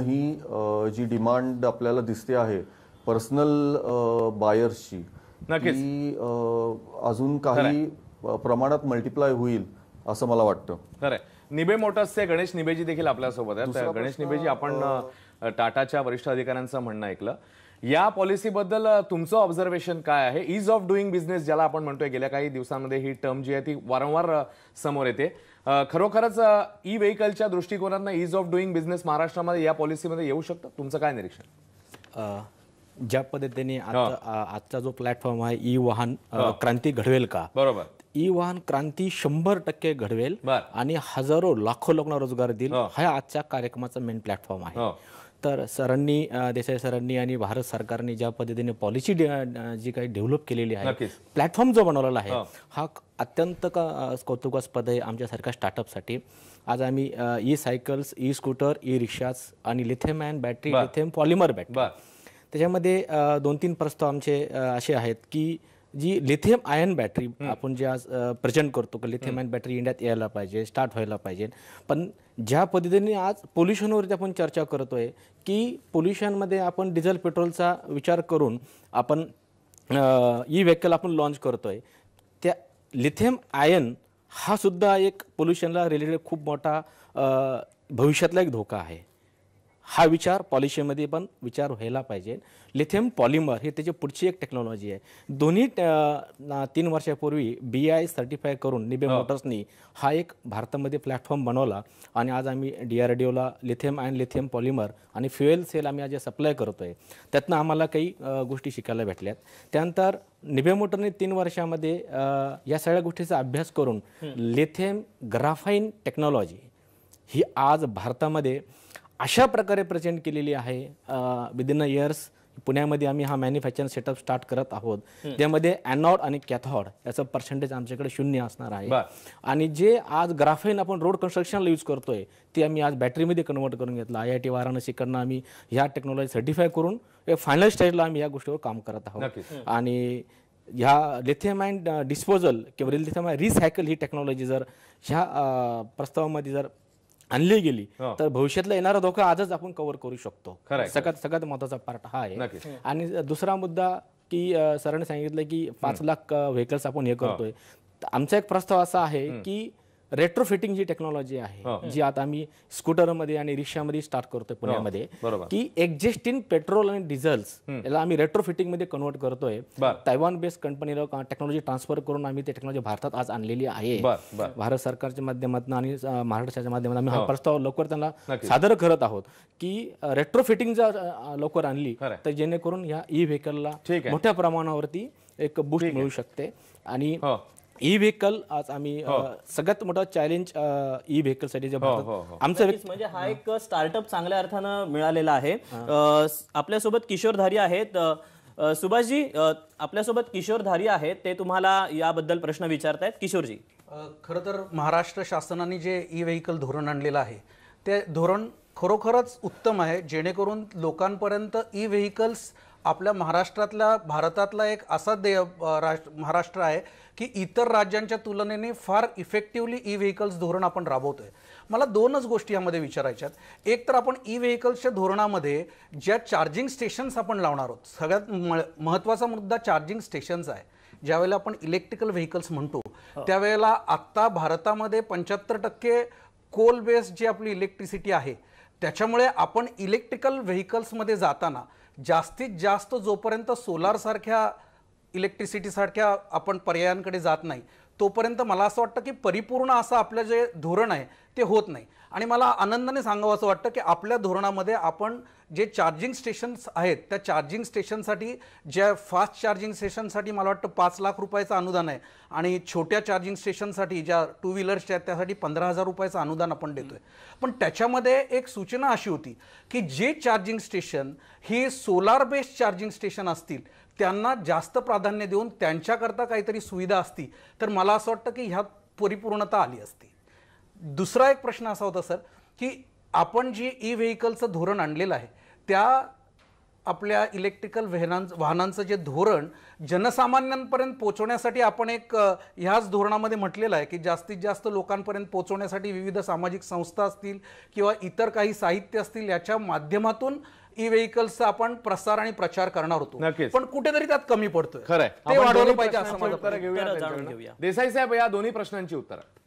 ही जी demand आपल्याला दिसते आहे पर्सनल बायर्सची की अजून काही प्रमाणात मल्टिप्लाय होईल असं मला वाटतं खरं निबे मोटर्सचे गणेश निबेजी देखील आपल्यासोबत आहेत गणेश निबेजी आपण टाटाच्या वरिष्ठ अधिकाऱ्यांचं म्हणणं ऐकलं या पॉलिसीबद्दल तुमचं ऑब्झर्वेशन काय आहे इज ऑफ डुईंग बिझनेस ज्याला आपण म्हणतोय गेल्या काही दिवसांमध्ये ही टर्म जी आहे ती वारंवार समोर येते खरोखरच ई व्हेकलच्या दृष्टिकोनातून इज ऑफ डुईंग बिझनेस महाराष्ट्रामध्ये या पॉलिसीमध्ये येऊ शकतं तुमचं काय निरीक्षण ज्या पद्धतीने आजचा जो प्लॅटफॉर्म आहे ई वाहन क्रांती घडवेल का बरोबर ई वाहन क्रांती शंभर टक्के घडवेल आणि हजारो लाखो लोकांना रोजगार देईल हा आजच्या कार्यक्रमाचा मेन प्लॅटफॉर्म आहे तर सरांनी देसाई सरांनी आणि भारत सरकारने ज्या पद्धतीने पॉलिसी जी काही डेव्हलप केलेली आहे प्लॅटफॉर्म जो बनवलेला आहे हो. हा अत्यंत का कौतुकास्पद आहे आमच्यासारख्या स्टार्टअपसाठी आज आम्ही E cycles E scooter E रिक्षास आणि lithium and battery lithium polymer battery त्याच्यामध्ये दोन तीन प्रस्ताव आमचे असे आहेत की जी लिथियम आयन बॅटरी आपण जे आज प्रेझेंट करतो की लिथियम आयन बॅटरी इंडियात यायला पाहिजे स्टार्ट व्हायला पाहिजे पण ज्या पद्धतीने आज पोल्युशनवरती आपण चर्चा करतोय की पोल्युशनमध्ये आपण डिझेल पेट्रोलचा विचार करून आपण ई व्हेकल आपण लॉन्च करतोय त्या लिथियम आयन हा सुद्धा एक पोल्युशनला रिलेटेड खूप मोठा भविष्यातला एक धोका आहे हा विचार पॉलिशीमध्ये पण विचार व्हायला पाहिजे लिथियम पॉलिमर हे त्याची पुढची एक टेक्नॉलॉजी आहे दोन्ही तीन वर्षापूर्वी बी आय सर्टिफाय करून निबे मोटर्सनी हो. हा एक भारतामध्ये प्लॅटफॉर्म बनवला आणि आज आम्ही डी आर डी ओला लिथियम अँड लिथियम पॉलिमर आणि फ्युएल सेल आम्ही आज सप्लाय करतो आहे त्यातनं आम्हाला काही गोष्टी शिकायला भेटल्यात त्यानंतर निबे मोटरने तीन वर्षामध्ये या सगळ्या गोष्टीचा अभ्यास करून लिथियम ग्राफाईन टेक्नॉलॉजी ही आज भारतामध्ये अशा प्रकारे प्रेझेंट केलेली आहे विदिन अ इयर्स पुण्यामध्ये आम्ही हा मॅन्युफॅक्चरिंग सेटअप स्टार्ट करत आहोत त्यामध्ये अॅनॉड आणि कॅथॉड याचं पर्सेंटेज आमच्याकडे शून्य असणार आहे आणि जे आज ग्राफेन आपण रोड कन्स्ट्रक्शनला यूज करतोय ते आम्ही आज बॅटरीमध्ये कन्वर्ट करून घेतलं आय आय टी वाराणसीकडनं आम्ही ह्या टेक्नॉलॉजी सर्टिफाय करून फायनल स्टेजला आम्ही या गोष्टीवर काम करत आहोत आणि ह्या लिथियम डिस्पोजल किंवा लिथियम रिसायकल ही टेक्नॉलॉजी जर ह्या प्रस्तावामध्ये जर आणली गेली हो. तर भविष्यातला येणारा धोका आजच आपण कव्हर करू शकतो सगळ्यात सगळ्यात महत्वाचा पार्ट हा आहे आणि दुसरा मुद्दा की सरांनी सांगितलं की पाच लाख व्हेकल्स आपण हे करतोय आमचा एक प्रस्ताव असा आहे की रेट्रोफिटिंग जी टेक्नॉलॉजी आहे हो. जी आता आम्ही स्कूटरमध्ये आणि रिक्षामध्ये स्टार्ट करतोय हो, पुण्यामध्ये की एक्झिस्टिंग पेट्रोल आणि डिझेल याला आम्ही रेट्रोफिटिंग मध्ये कन्वर्ट करतोय तायवान बेस्ड कंपनीला टेक्नॉलॉजी ट्रान्सफर करून आम्ही ती टेक्नॉलॉजी भारतात आज आणलेली आहे भारत सरकारच्या माध्यमातून आणि महाराष्ट्राच्या माध्यमातून आम्ही हा हो. प्रस्ताव लवकर त्यांना सादर करत आहोत की रेट्रोफिटिंग जर लवकर आणली तर जेणेकरून या ई व्हेकलला मोठ्या प्रमाणावरती एक बुस्ट मिळू शकते आणि ई व्हेकल आज आम्ही हो. सगळ्यात मोठा चॅलेंज ई व्हेकलसाठी जे हो, हो, आमचं म्हणजे हा एक स्टार्टअप चांगल्या अर्थानं मिळालेला आहे आपल्यासोबत किशोर आपल्यासोबत किशोरधारी आहेत सुभाषजी आपल्यासोबत किशोर किशोरधारी आहेत ते तुम्हाला याबद्दल प्रश्न विचारतायत किशोरजी खर तर महाराष्ट्र शासनाने जे ई व्हेकल धोरण आणलेलं आहे ते धोरण खरोखरच उत्तम आहे जेणेकरून लोकांपर्यंत ई व्हेकल्स आपल्या महाराष्ट्रातला भारतातला एक असा दे महाराष्ट्र आहे की इतर राज्यांच्या तुलनेने फार इफेक्टिव्हली ई व्हेकल्स धोरण आपण राबवतोय मला दोनच गोष्टी यामध्ये विचारायच्या एक तर आपण ई व्हेकल्सच्या धोरणामध्ये ज्या चार्जिंग स्टेशन्स आपण लावणार आहोत सगळ्यात महत्त्वाचा मुद्दा चार्जिंग स्टेशन्स आहे ज्यावेळेला आपण इलेक्ट्रिकल व्हेकल्स म्हणतो त्यावेळेला आत्ता भारतामध्ये पंच्याहत्तर टक्के कोल बेस्ड जी आपली इलेक्ट्रिसिटी आहे त्याच्यामुळे आपण इलेक्ट्रिकल व्हेकल्समध्ये जाताना जास्तीत जास्त जोपर्यंत सोलारसारख्या इलेक्ट्रिसिटीसारख्या आपण पर्यायांकडे जात नाही तोपर्यंत मला असं वाटतं की परिपूर्ण असं आपलं जे धोरण आहे ते होत नाही आणि मला आनंदाने सांगावं असं वाटतं की आपल्या धोरणामध्ये आपण जे चार्जिंग स्टेशन्स आहेत त्या चार्जिंग स्टेशनसाठी ज्या फास्ट चार्जिंग स्टेशनसाठी मला वाटतं पाच लाख रुपयाचं अनुदान आहे आणि छोट्या चार्जिंग स्टेशनसाठी ज्या टू व्हीलर्सच्या आहेत त्यासाठी पंधरा हजार रुपयाचं अनुदान आपण देतो आहे पण त्याच्यामध्ये एक सूचना अशी होती की जे चार्जिंग स्टेशन हे सोलार बेस्ड चार्जिंग स्टेशन असतील त्यांना जास्त प्राधान्य देऊन त्यांच्याकरता काहीतरी सुविधा असती तर मला असं वाटतं की ह्यात परिपूर्णता आली असती दुसरा एक प्रश्न असा होता सर की आपण जी ई व्हेकलचं धोरण आणलेलं आहे त्या आपल्या इलेक्ट्रिकल वाहनांचं वाहनांचं जे धोरण जनसामान्यांपर्यंत पोहोचवण्यासाठी आपण एक ह्याच धोरणामध्ये म्हटलेलं आहे की जास्तीत जास्त लोकांपर्यंत पोहोचवण्यासाठी विविध सामाजिक संस्था असतील किंवा इतर काही साहित्य असतील याच्या माध्यमातून ई व्हेकल्सचा आपण प्रसार आणि प्रचार करणार होतो पण कुठेतरी त्यात कमी पडतोय खरं आहे देसाई साहेब या दोन्ही प्रश्नांची उत्तरं